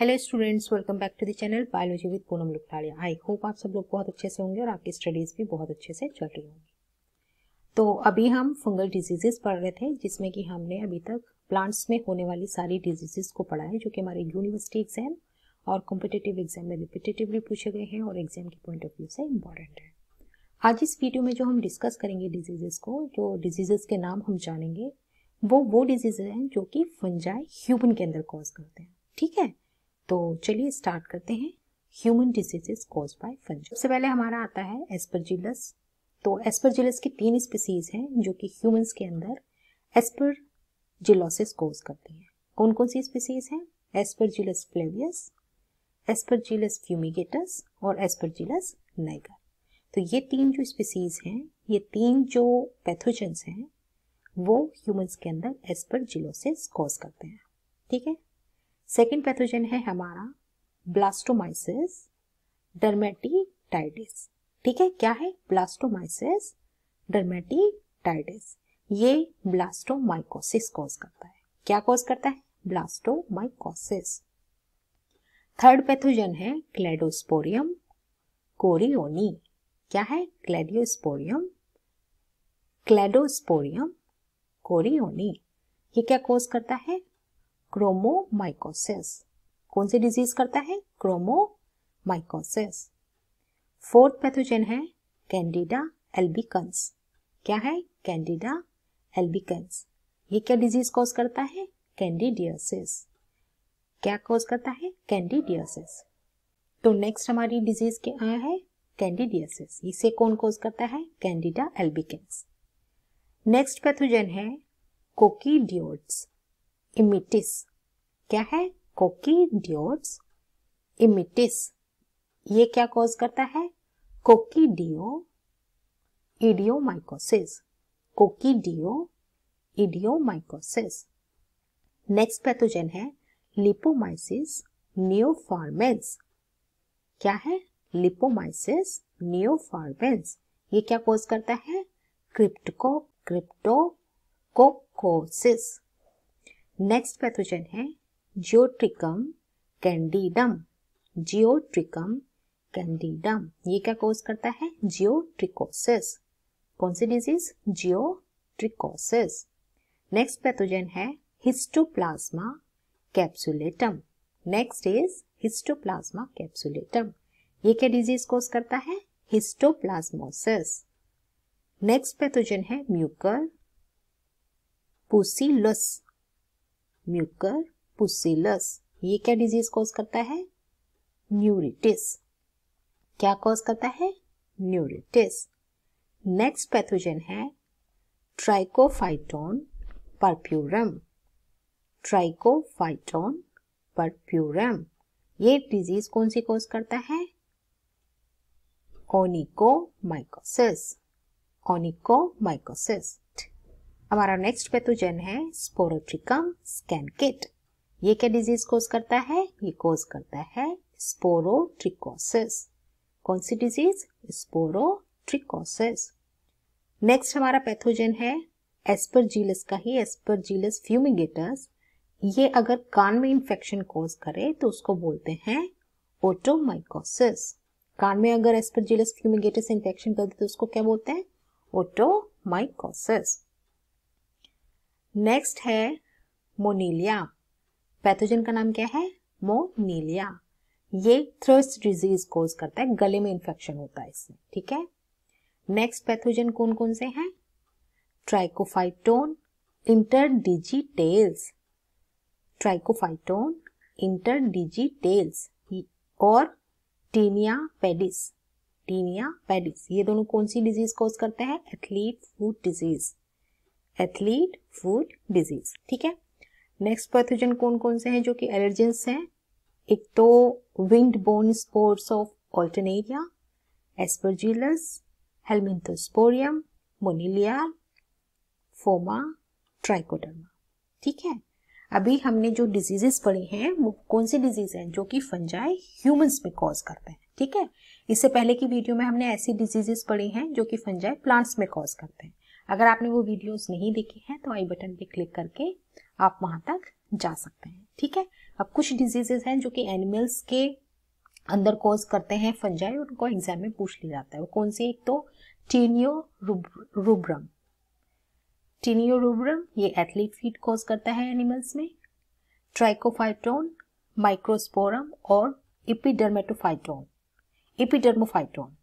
hello students welcome back to the channel biology with Poonam Lukladia I hope आप सब लोग बहुत अच्छे से होंगे और आपकी स्टडीज़ भी बहुत अच्छे से चल रही होंगी तो अभी हम फंगल डिजीजेस पढ़ रहे थे जिसमें कि हमने अभी तक प्लांट्स में होने वाली सारी डिजीजेस को पढ़ा है जो कि हमारे यूनिवर्सिटी एग्जाम और कॉम्पिटेटिव एग्जाम में रिपीटेटिवली पूछे गए हैं और एग्जाम के पॉइंट ऑफ व्यू से इम्पॉर्टेंट है आज इस वीडियो में जो हम डिस्कस करेंगे डिजीजेस को जो डिजीजेस के नाम हम जानेंगे वो वो डिजीजे हैं जो कि फंजाई ह्यूमन के अंदर कॉज करते हैं ठीक है तो चलिए स्टार्ट करते हैं human diseases cause by fungi सबसे पहले हमारा आता है एस्परजिलस तो एस्परजिलस की तीन स्पीसीज हैं जो कि ह्यूमंस के अंदर एस्परजिलोसिस कॉज करती हैं कौन कौन सी स्पीसीज हैं एस्परजिलस फ्लेवियस एस्परजिलस फ्यूमिगेटस और एस्परजिलस नाइगर तो ये तीन जो स्पीसीज हैं ये तीन जो पैथोजेंस हैं वो ह्यूमंस के अंदर एस्परजिलोसिस कॉज करते हैं ठीक है सेकेंड पैथोजन है हमारा ब्लास्टोमाइसिस डर्मेटिटाइटिस ठीक है क्या है ब्लास्टोमाइसिस डर्मेटिटाइटिस ये ब्लास्टोमाइकोसिस कॉज करता है क्या कॉज करता है ब्लास्टोमाइकोसिस थर्ड पैथोजन है क्लेडोस्पोरियम कोरियोनी क्या है क्लेडियोस्पोरियम क्लेडोस्पोरियम कोरियोनी ये क्या कॉज करता है क्रोमोमाइकोसिस कौन सी डिजीज करता है क्रोमोमाइकोसिस फोर्थ पैथोजन है कैंडिडा एल्बिकन्स क्या है कैंडिडा एल्बिकन्स ये क्या डिजीज कॉज करता है कैंडिडियोसिस क्या कॉज करता है कैंडिडियोसिस तो नेक्स्ट हमारी डिजीज के आया है कैंडिडियोसिस इसे कौन कॉज करता है कैंडिडा एल्बिकन्स नेक्स्ट पैथोजन है कोकीडियोट्स इमिटिस क्या है डिओड्स इमिटिस ये क्या कॉज करता है कोकीडियो इडियोमाइकोसिस डिओ इडियोमाइकोसिस नेक्स्ट पैथोजन है लिपोमाइसिस नियोफॉर्मेंस क्या है लिपोमाइसिस नियोफॉर्मेंस ये क्या कोज करता है crypto crypto cryptococcosis next pathogen है जियोट्रिकम कैंडीडम जियोट्रिकम कैंडीडम ये क्या कोज करता है जियोट्रिकोसिस कौन सी डिजीज जियोट्रिकोसिस नेक्स्ट पैथोजन है Histoplasma capsulatum next is Histoplasma capsulatum ये क्या डिजीज कोज करता है हिस्टोप्लाज्मोसिस नेक्स्ट पैथोजन है म्यूकर पुसिलस म्यूकर पुसिलस ये क्या डिजीज कॉज करता है न्यूरिटिस क्या कॉज करता है न्यूरिटिस नेक्स्ट पैथोजन है ट्राइकोफाइटोन परप्यूरम ट्राइकोफाइटोन परप्यूरम ये डिजीज कौन सी कोज करता है ओनिकोमाइकोसिस ओनिकोमाइकोसिस हमारा नेक्स्ट पैथोजन है स्पोरोट्रिकम किट ये क्या डिजीज कोज करता है ये कोज करता है स्पोरोट्रिकोसिस कौन सी डिजीज स्पोरोट्रिकोसिस नेक्स्ट हमारा पैथोजन है एस्परजीलस का ही एस्परजीलस फ्यूमिगेटस ये अगर कान में इन्फेक्शन कोज करे तो उसको बोलते हैं ओटोमाइकोसिस कान में अगर एस्परजीलस फ्यूमिगेटस इंफेक्शन कर दे तो उसको क्या बोलते हैं ओटोमाइकोसिस नेक्स्ट है मोनीलिया पैथोजन का नाम क्या है मोनीलिया ये थ्रस्ट डिजीज कोज करता है गले में इंफेक्शन होता है इससे ठीक है नेक्स्ट पैथोजन कौन कौन से हैं ट्राइकोफाइटोन इंटरडिजिटेल्स ट्राइकोफाइटोन इंटरडिजिटेल्स और टीनिया पेडिस टीनिया पेडिस ये दोनों कौन सी डिजीज कोज करते हैं athlete foot disease athlete foot disease ठीक है नेक्स्ट पैथोजन कौन कौन से हैं जो कि एलर्जेंस हैं एक तो wind borne spores of Alternaria Aspergillus Helminthosporium Monilia Phoma Trichoderma ठीक है अभी हमने जो डिजीजेस पढ़े हैं वो कौन सी डिजीज हैं जो कि फंजाई ह्यूमंस में कॉज करते हैं ठीक है इससे पहले की वीडियो में हमने ऐसी डिजीजेस पढ़ी हैं जो कि फंजाई प्लांट्स में कॉज करते हैं अगर आपने वो वीडियोस नहीं देखे हैं तो आई बटन पे क्लिक करके आप वहाँ तक जा सकते हैं ठीक है अब कुछ डिजीजेज हैं जो कि एनिमल्स के अंदर कॉज करते हैं फंजाई उनको एग्जाम में पूछ लिया जाता है वो कौन सी एक तो टीनियो रूब्रम टीनियो रूब्रम ये एथलीट फीट कॉज करता है एनिमल्स में ट्राइकोफाइटोन माइक्रोस्पोरम और इपीडर्मेटोफाइटोन इपीडर्मोफाइटोन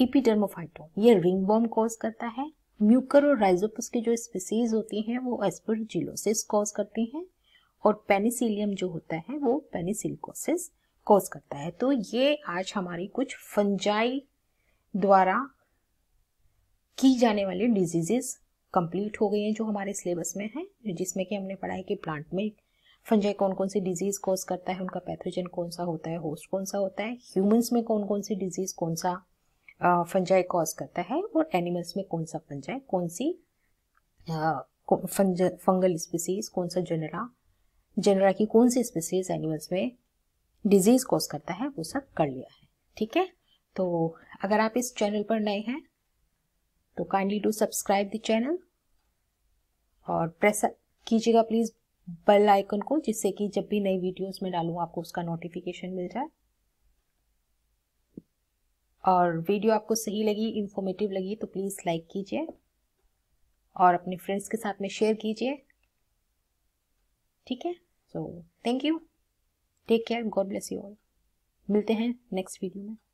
इपीडर्मोफाइटोम ये रिंग बॉम कॉज करता है म्यूकर और राइजोपस की जो स्पीसीज होती हैं वो एस्परजिलोसिस कॉज करती हैं और पेनिसिलियम जो होता है वो पेनिसिलकोसिस कॉज करता है तो ये आज हमारी कुछ फंजाई द्वारा की जाने वाली डिजीजेस कंप्लीट हो गई हैं जो हमारे सिलेबस में है जिसमें कि हमने पढ़ा है कि प्लांट में फंजाई कौन कौन सी डिजीज कॉज करता है उनका पैथोजन कौन सा होता है होस्ट कौन सा होता है ह्यूमंस में कौन कौन सी डिजीज कौन सा फंजाई कॉज करता है और एनिमल्स में कौन सा फंजाई कौन सी फंज, फंगल स्पीसीज कौन सा जनरा जनरा की कौन सी स्पीसीज एनिमल्स में डिजीज कॉज करता है वो सब कर लिया है ठीक है तो अगर आप इस चैनल पर नए हैं तो kindly do subscribe the channel और प्रेस कीजिएगा प्लीज़ बेल आइकन को जिससे कि जब भी नई वीडियोस में डालूँ आपको उसका नोटिफिकेशन मिल जाए और वीडियो आपको सही लगी इन्फॉर्मेटिव लगी तो प्लीज़ लाइक कीजिए और अपने फ्रेंड्स के साथ में शेयर कीजिए ठीक है so thank you take care God bless you all मिलते हैं नेक्स्ट वीडियो में